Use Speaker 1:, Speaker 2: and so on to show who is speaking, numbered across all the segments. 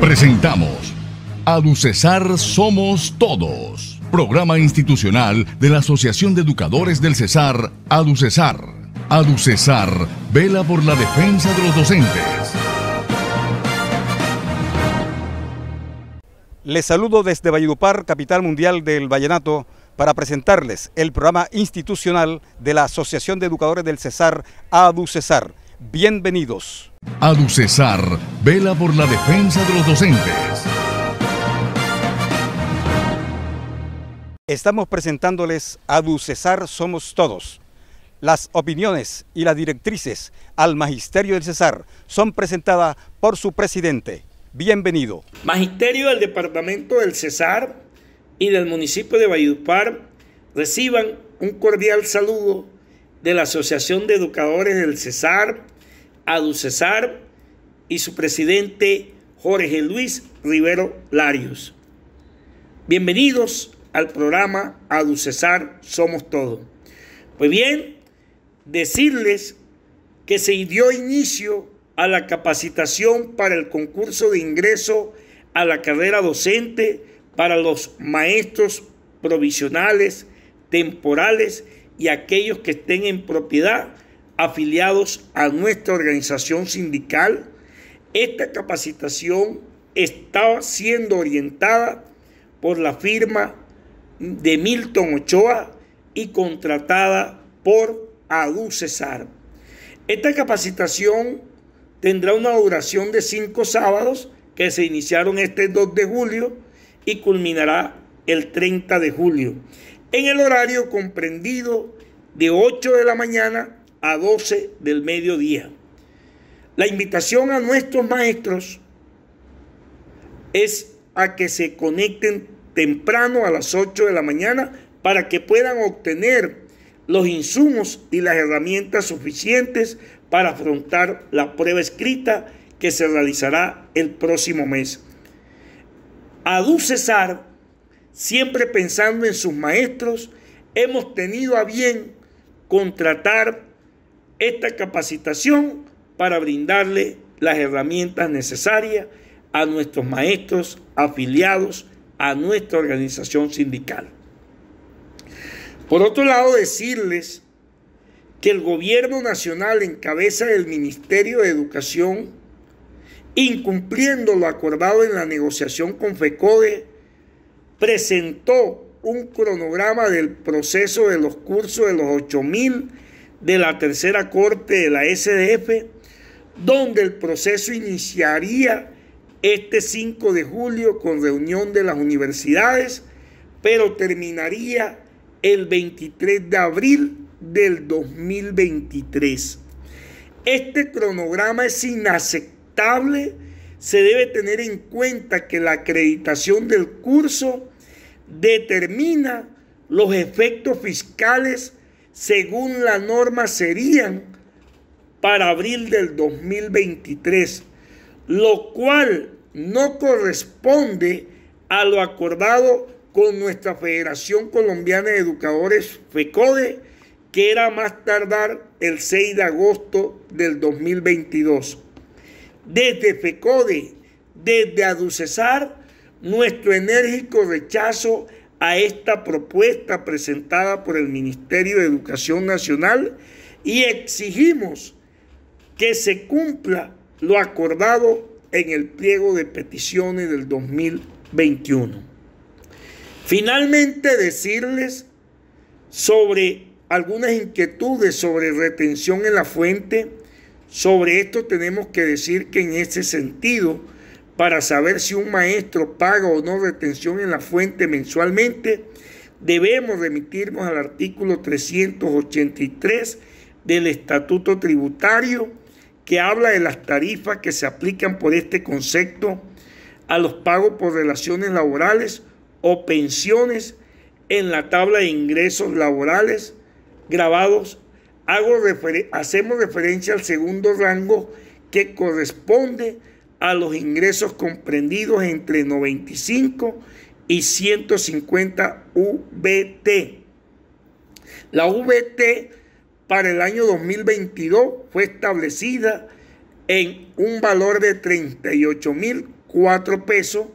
Speaker 1: Presentamos Aducesar Somos Todos, programa institucional de la Asociación de Educadores del Cesar, Aducesar. Cesar vela por la defensa de los docentes.
Speaker 2: Les saludo desde Valledupar, capital mundial del vallenato, para presentarles el programa institucional de la Asociación de Educadores del Cesar, Aducesar. Bienvenidos.
Speaker 1: Adu Cesar, vela por la defensa de los docentes.
Speaker 2: Estamos presentándoles Cesar Somos Todos. Las opiniones y las directrices al Magisterio del Cesar son presentadas por su presidente. Bienvenido. Magisterio del Departamento del Cesar y
Speaker 3: del municipio de Valledupar reciban un cordial saludo de la Asociación de Educadores del Cesar Aducesar y su presidente Jorge Luis Rivero Larios. Bienvenidos al programa Aducesar Somos Todos. Pues bien, decirles que se dio inicio a la capacitación para el concurso de ingreso a la carrera docente para los maestros provisionales, temporales y aquellos que estén en propiedad afiliados a nuestra organización sindical, esta capacitación estaba siendo orientada por la firma de Milton Ochoa y contratada por Adu Cesar. Esta capacitación tendrá una duración de cinco sábados que se iniciaron este 2 de julio y culminará el 30 de julio, en el horario comprendido de 8 de la mañana a 12 del mediodía. La invitación a nuestros maestros es a que se conecten temprano a las 8 de la mañana para que puedan obtener los insumos y las herramientas suficientes para afrontar la prueba escrita que se realizará el próximo mes. Adu César, siempre pensando en sus maestros, hemos tenido a bien contratar esta capacitación para brindarle las herramientas necesarias a nuestros maestros afiliados a nuestra organización sindical. Por otro lado, decirles que el gobierno nacional en cabeza del Ministerio de Educación, incumpliendo lo acordado en la negociación con FECODE, presentó un cronograma del proceso de los cursos de los 8.000 de la tercera corte de la SDF, donde el proceso iniciaría este 5 de julio con reunión de las universidades, pero terminaría el 23 de abril del 2023. Este cronograma es inaceptable. Se debe tener en cuenta que la acreditación del curso determina los efectos fiscales según la norma serían para abril del 2023, lo cual no corresponde a lo acordado con nuestra Federación Colombiana de Educadores FECODE, que era más tardar el 6 de agosto del 2022. Desde FECODE, desde ADUCESAR, nuestro enérgico rechazo a esta propuesta presentada por el Ministerio de Educación Nacional y exigimos que se cumpla lo acordado en el pliego de peticiones del 2021. Finalmente decirles sobre algunas inquietudes sobre retención en la fuente. Sobre esto tenemos que decir que en ese sentido, para saber si un maestro paga o no retención en la fuente mensualmente, debemos remitirnos al artículo 383 del Estatuto Tributario que habla de las tarifas que se aplican por este concepto a los pagos por relaciones laborales o pensiones en la tabla de ingresos laborales grabados. Hago hacemos referencia al segundo rango que corresponde a los ingresos comprendidos entre 95 y 150 VT. La VT para el año 2022 fue establecida en un valor de 38.004 pesos,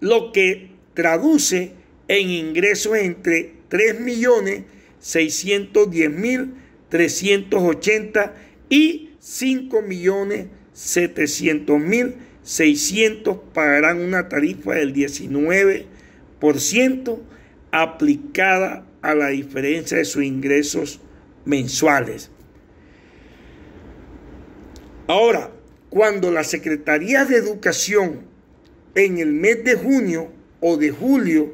Speaker 3: lo que traduce en ingresos entre 3.610.380 y 5 millones 700.600 pagarán una tarifa del 19% aplicada a la diferencia de sus ingresos mensuales. Ahora, cuando la Secretaría de Educación en el mes de junio o de julio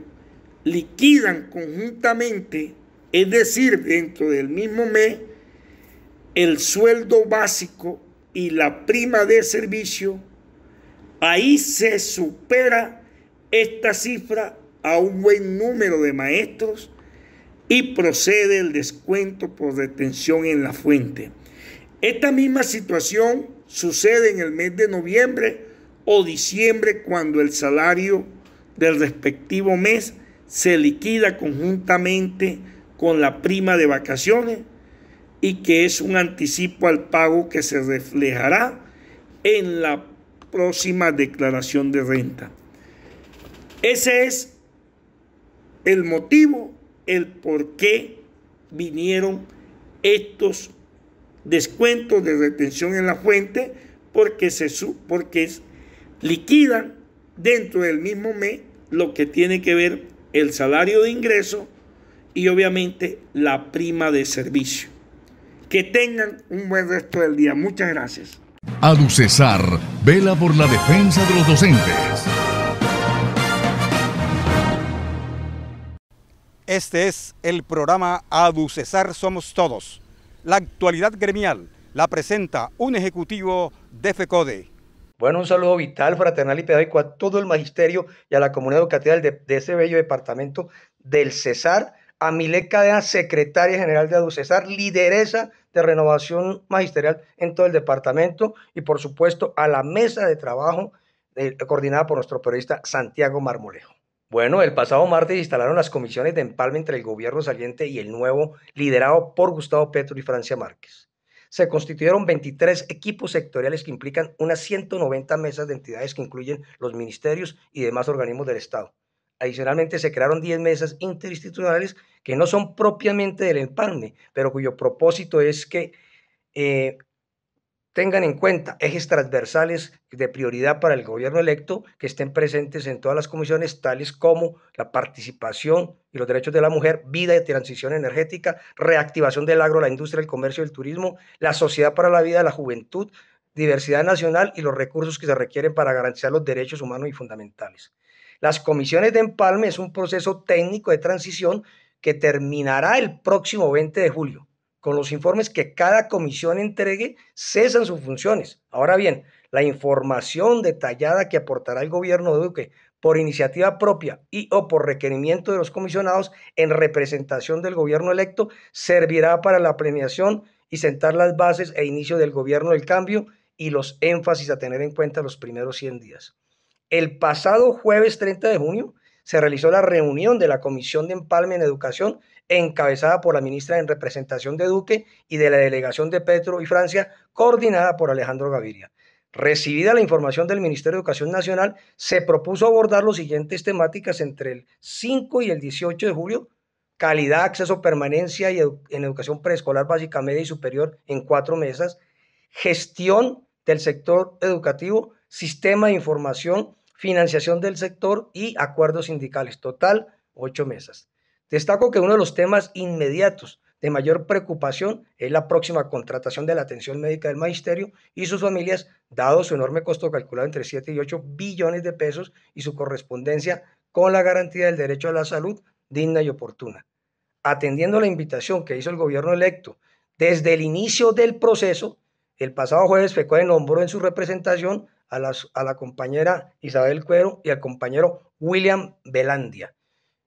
Speaker 3: liquidan conjuntamente, es decir, dentro del mismo mes, el sueldo básico y la prima de servicio, ahí se supera esta cifra a un buen número de maestros y procede el descuento por detención en la fuente. Esta misma situación sucede en el mes de noviembre o diciembre cuando el salario del respectivo mes se liquida conjuntamente con la prima de vacaciones y que es un anticipo al pago que se reflejará en la próxima declaración de renta. Ese es el motivo, el por qué vinieron estos descuentos de retención en la fuente, porque se porque liquidan dentro del mismo mes lo que tiene que ver el salario de ingreso y obviamente la prima de servicio. Que tengan un buen resto del día. Muchas gracias.
Speaker 1: Aducesar vela por la defensa de los docentes.
Speaker 2: Este es el programa Aducesar Somos Todos. La actualidad gremial la presenta un ejecutivo de FECODE. Bueno, un saludo
Speaker 4: vital, fraternal y pedagógico a todo el magisterio y a la comunidad educativa de, ese bello departamento del Cesar, a Milek Cadena, secretaria general de ADUCESAR, lideresa de renovación magisterial en todo el departamento y por supuesto a la mesa de trabajo coordinada por nuestro periodista Santiago Marmolejo. Bueno, el pasado martes instalaron las comisiones de empalme entre el gobierno saliente y el nuevo, liderado por Gustavo Petro y Francia Márquez. Se constituyeron 23 equipos sectoriales que implican unas 190 mesas de entidades que incluyen los ministerios y demás organismos del Estado. Adicionalmente, se crearon 10 mesas interinstitucionales que no son propiamente del empalme, pero cuyo propósito es que eh, tengan en cuenta ejes transversales de prioridad para el gobierno electo que estén presentes en todas las comisiones, tales como la participación y los derechos de la mujer, vida y transición energética, reactivación del agro, la industria, el comercio, el turismo, la sociedad para la vida, la juventud, diversidad nacional y los recursos que se requieren para garantizar los derechos humanos y fundamentales. Las comisiones de empalme es un proceso técnico de transición que terminará el próximo 20 de julio. Con los informes que cada comisión entregue, cesan sus funciones. Ahora bien, la información detallada que aportará el gobierno de Duque por iniciativa propia y o por requerimiento de los comisionados en representación del gobierno electo servirá para la premiación y sentar las bases e inicio del gobierno del cambio y los énfasis a tener en cuenta los primeros 100 días. El pasado jueves 30 de junio se realizó la reunión de la Comisión de Empalme en Educación encabezada por la ministra en representación de Duque y de la delegación de Petro y Francia, coordinada por Alejandro Gaviria. Recibida la información del Ministerio de Educación Nacional, se propuso abordar las siguientes temáticas entre el 5 y el 18 de julio, calidad, acceso, permanencia y en educación preescolar básica, media y superior en cuatro mesas, gestión del sector educativo, sistema de información, financiación del sector y acuerdos sindicales. Total, ocho mesas. Destaco que uno de los temas inmediatos de mayor preocupación es la próxima contratación de la atención médica del magisterio y sus familias, dado su enorme costo calculado entre 7 y 8 billones de pesos y su correspondencia con la garantía del derecho a la salud digna y oportuna. Atendiendo la invitación que hizo el gobierno electo desde el inicio del proceso, el pasado jueves FECODE nombró en su representación a, la compañera Isabel Cuero y al compañero William velandia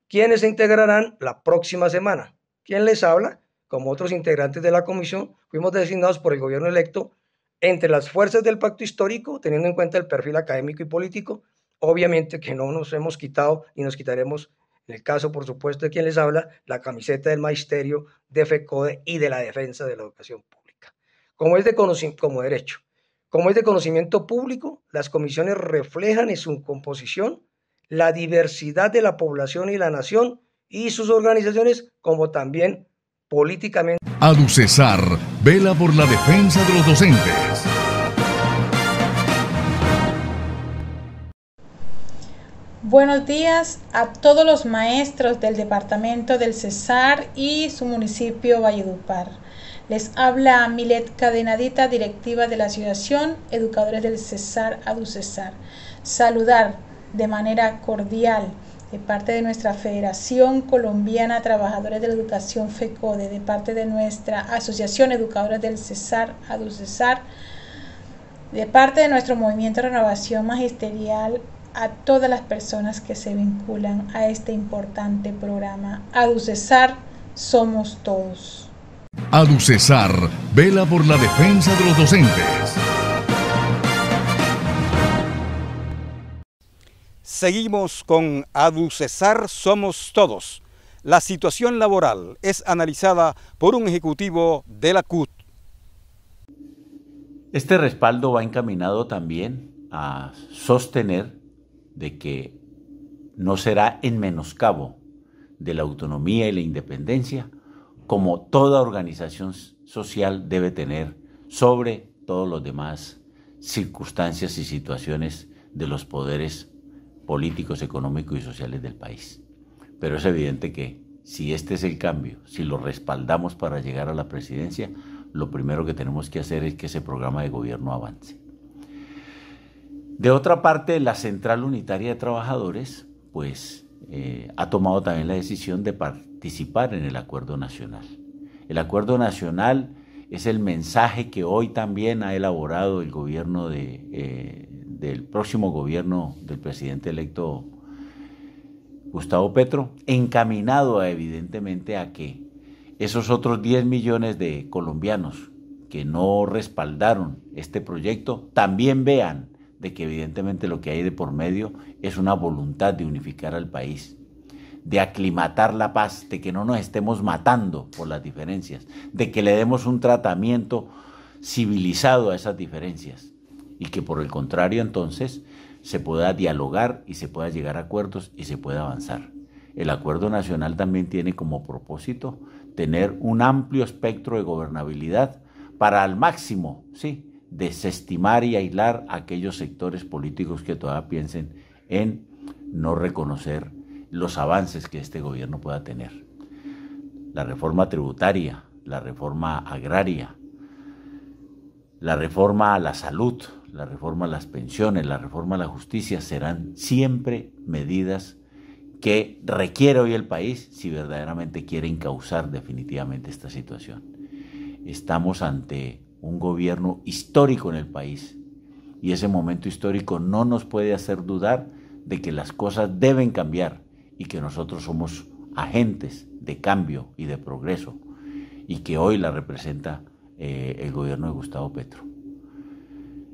Speaker 4: quienes se integrarán la próxima semana. ¿Quién les habla, como otros integrantes de la comisión, fuimos designados por el gobierno electo entre las fuerzas del pacto histórico, teniendo en cuenta el perfil académico y político, obviamente que no nos hemos quitado y nos quitaremos, en el caso, por supuesto, de quien les habla, la camiseta del magisterio de FECODE y de la defensa de la educación pública, como es de como derecho. Como es de conocimiento público, las comisiones reflejan en su composición la diversidad de la población y la nación y sus organizaciones, como también políticamente.
Speaker 1: Aducesar vela por la defensa de los docentes.
Speaker 3: Buenos días a todos los maestros del departamento del Cesar y su municipio Valledupar. Les habla Milet Cadenadita, directiva de la Asociación Educadores del Cesar Aducesar. Saludar de manera cordial de parte de nuestra Federación Colombiana Trabajadores de la Educación FECODE, de parte de nuestra Asociación Educadores del Cesar Aducesar, de parte de nuestro Movimiento de Renovación Magisterial a todas las personas que se vinculan a este importante programa. Aducesar somos todos.
Speaker 1: Aducesar vela por la defensa de los docentes.
Speaker 2: Seguimos con Aducesar Somos Todos. La situación laboral es analizada por un ejecutivo de la CUT.
Speaker 5: Este respaldo va encaminado también a sostener de que no será en menoscabo de la autonomía y la independencia como toda organización social debe tener sobre todos los demás circunstancias y situaciones de los poderes políticos, económicos y sociales del país. Pero es evidente que si este es el cambio, si lo respaldamos para llegar a la presidencia, lo primero que tenemos que hacer es que ese programa de gobierno avance. De otra parte, la Central Unitaria de Trabajadores, pues, eh, ha tomado también la decisión de, par participar en el acuerdo nacional. El acuerdo nacional es el mensaje que hoy también ha elaborado el gobierno eh, del próximo gobierno del presidente electo Gustavo Petro, encaminado a, evidentemente a que esos otros 10 millones de colombianos que no respaldaron este proyecto también vean de que evidentemente lo que hay de por medio es una voluntad de unificar al país, de aclimatar la paz, de que no nos estemos matando por las diferencias, de que le demos un tratamiento civilizado a esas diferencias y que por el contrario entonces se pueda dialogar y se pueda llegar a acuerdos y se pueda avanzar. El acuerdo nacional también tiene como propósito tener un amplio espectro de gobernabilidad para al máximo, sí, desestimar y aislar aquellos sectores políticos que todavía piensen en no reconocer los avances que este gobierno pueda tener. La reforma tributaria, la reforma agraria, la reforma a la salud, la reforma a las pensiones, la reforma a la justicia serán siempre medidas que requiere hoy el país si verdaderamente quiere encauzar definitivamente esta situación. Estamos ante un gobierno histórico en el país y ese momento histórico no nos puede hacer dudar de que las cosas deben cambiar y que nosotros somos agentes de cambio y de progreso y que hoy la representa eh, el gobierno de Gustavo Petro.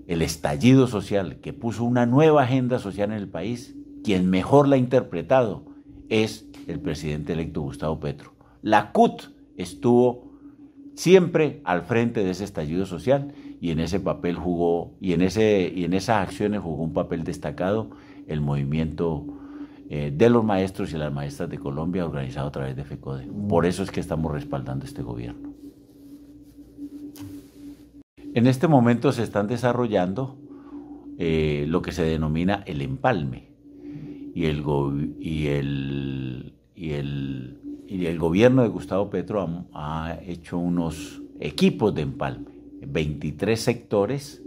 Speaker 5: El estallido social que puso una nueva agenda social en el país, quien mejor la ha interpretado es el presidente electo Gustavo Petro. La CUT estuvo siempre al frente de ese estallido social y en ese papel jugó y en ese y en esas acciones jugó un papel destacado el movimiento eh, de los maestros y las maestras de Colombia organizado a través de FECODE. Por eso es que estamos respaldando este gobierno. En este momento se están desarrollando eh, lo que se denomina el empalme y el, y y el, gobierno de Gustavo Petro ha, hecho unos equipos de empalme, 23 sectores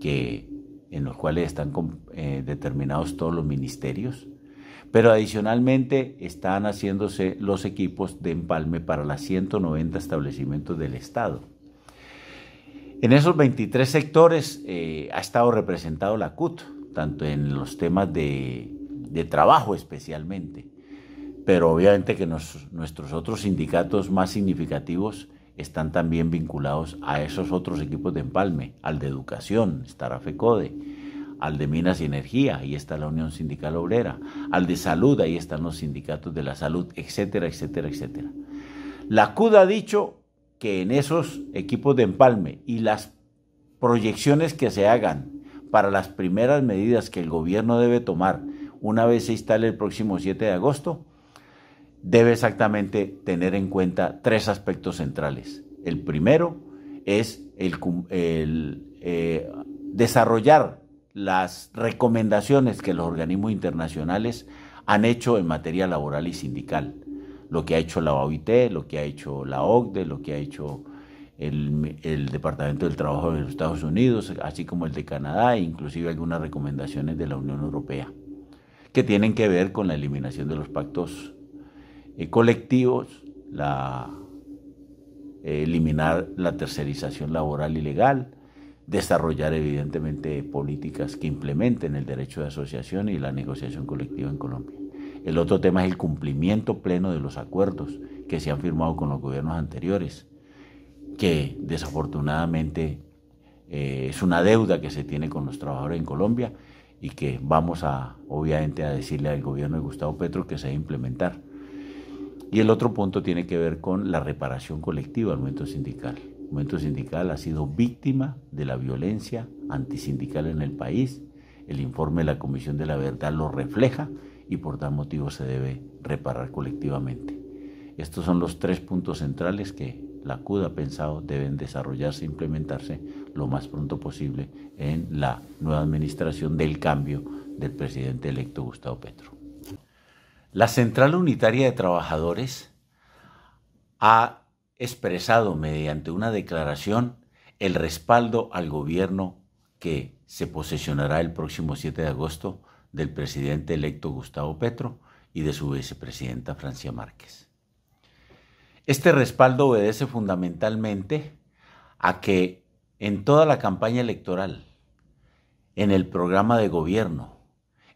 Speaker 5: que en los cuales están eh, determinados todos los ministerios pero adicionalmente están haciéndose los equipos de empalme para las 190 establecimientos del Estado. En esos 23 sectores eh, ha estado representado la CUT, tanto en los temas de, trabajo especialmente, pero obviamente que nuestros otros sindicatos más significativos están también vinculados a esos otros equipos de empalme, al de educación, estará FECODE, al de Minas y Energía, ahí está la Unión Sindical Obrera, al de Salud, ahí están los sindicatos de la salud, etcétera, etcétera, etcétera. La CUDA ha dicho que en esos equipos de empalme y las proyecciones que se hagan para las primeras medidas que el gobierno debe tomar una vez se instale el próximo 7 de agosto, debe exactamente tener en cuenta tres aspectos centrales. El primero es el, eh, desarrollar las recomendaciones que los organismos internacionales han hecho en materia laboral y sindical. Lo que ha hecho la OIT, lo que ha hecho la OCDE, lo que ha hecho el, Departamento del Trabajo de los Estados Unidos, así como el de Canadá e inclusive algunas recomendaciones de la Unión Europea, que tienen que ver con la eliminación de los pactos eh, colectivos, la, eh, eliminar la tercerización laboral ilegal, desarrollar evidentemente políticas que implementen el derecho de asociación y la negociación colectiva en Colombia. El otro tema es el cumplimiento pleno de los acuerdos que se han firmado con los gobiernos anteriores, que desafortunadamente eh, es una deuda que se tiene con los trabajadores en Colombia y que vamos a, obviamente, a decirle al gobierno de Gustavo Petro que se debe implementar. Y el otro punto tiene que ver con la reparación colectiva al momento sindical movimiento sindical ha sido víctima de la violencia antisindical en el país. El informe de la Comisión de la Verdad lo refleja y por tal motivo se debe reparar colectivamente. Estos son los tres puntos centrales que la CUDA ha pensado deben desarrollarse e implementarse lo más pronto posible en la nueva administración del cambio del presidente electo Gustavo Petro. La Central Unitaria de Trabajadores ha expresado mediante una declaración el respaldo al gobierno que se posesionará el próximo 7 de agosto del presidente electo Gustavo Petro y de su vicepresidenta Francia Márquez. Este respaldo obedece fundamentalmente a que en toda la campaña electoral, en el programa de gobierno,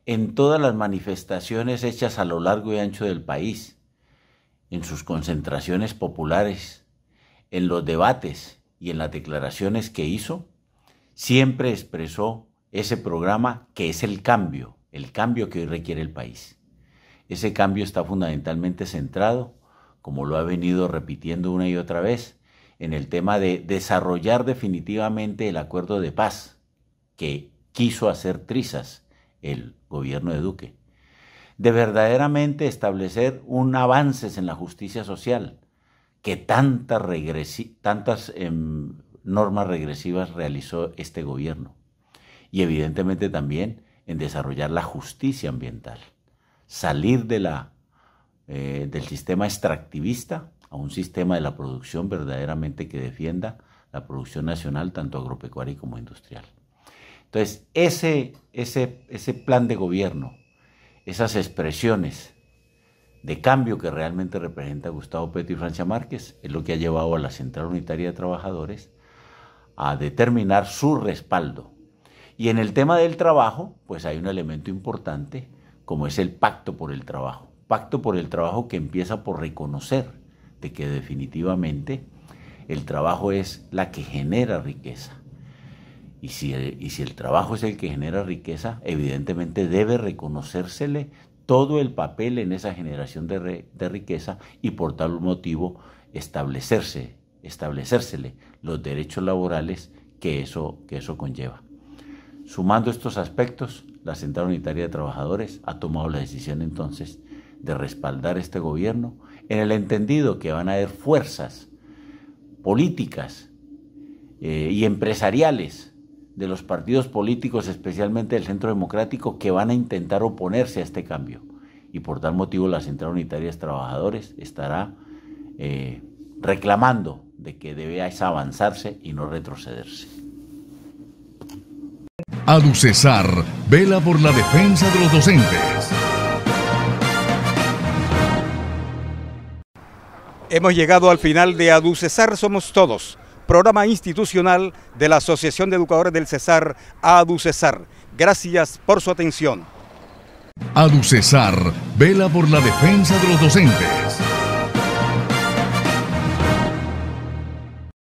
Speaker 5: en todas las manifestaciones hechas a lo largo y ancho del país, en sus concentraciones populares, en los debates y en las declaraciones que hizo, siempre expresó ese programa que es el cambio, el cambio que hoy requiere el país. Ese cambio está fundamentalmente centrado, como lo ha venido repitiendo una y otra vez, en el tema de desarrollar definitivamente el acuerdo de paz que quiso hacer trizas el gobierno de Duque de verdaderamente establecer un avances en la justicia social que tantas, tantas em, normas regresivas realizó este gobierno. Y evidentemente también en desarrollar la justicia ambiental, salir de la, eh, del sistema extractivista a un sistema de la producción verdaderamente que defienda la producción nacional, tanto agropecuaria como industrial. Entonces, ese, ese, ese plan de gobierno esas expresiones de cambio que realmente representa Gustavo Petro y Francia Márquez, es lo que ha llevado a la Central Unitaria de Trabajadores a determinar su respaldo. Y en el tema del trabajo, pues hay un elemento importante como es el pacto por el trabajo. Pacto por el trabajo que empieza por reconocer de que definitivamente el trabajo es la que genera riqueza y si, el, trabajo es el que genera riqueza, evidentemente debe reconocérsele todo el papel en esa generación de, riqueza y por tal motivo establecerse, establecérsele los derechos laborales que eso, que eso conlleva. Sumando estos aspectos, la Central Unitaria de Trabajadores ha tomado la decisión entonces de respaldar este gobierno en el entendido que van a haber fuerzas políticas eh, y empresariales de los partidos políticos, especialmente del Centro Democrático, que van a intentar oponerse a este cambio. Y por tal motivo la Central Unitaria de Trabajadores estará eh, reclamando de que debe avanzarse y no retrocederse.
Speaker 1: Aducesar vela por la defensa de los docentes.
Speaker 2: Hemos llegado al final de Aducesar Somos Todos programa institucional de la Asociación de Educadores del Cesar, ADUCESAR. Gracias por su atención.
Speaker 1: Cesar vela por la defensa de los docentes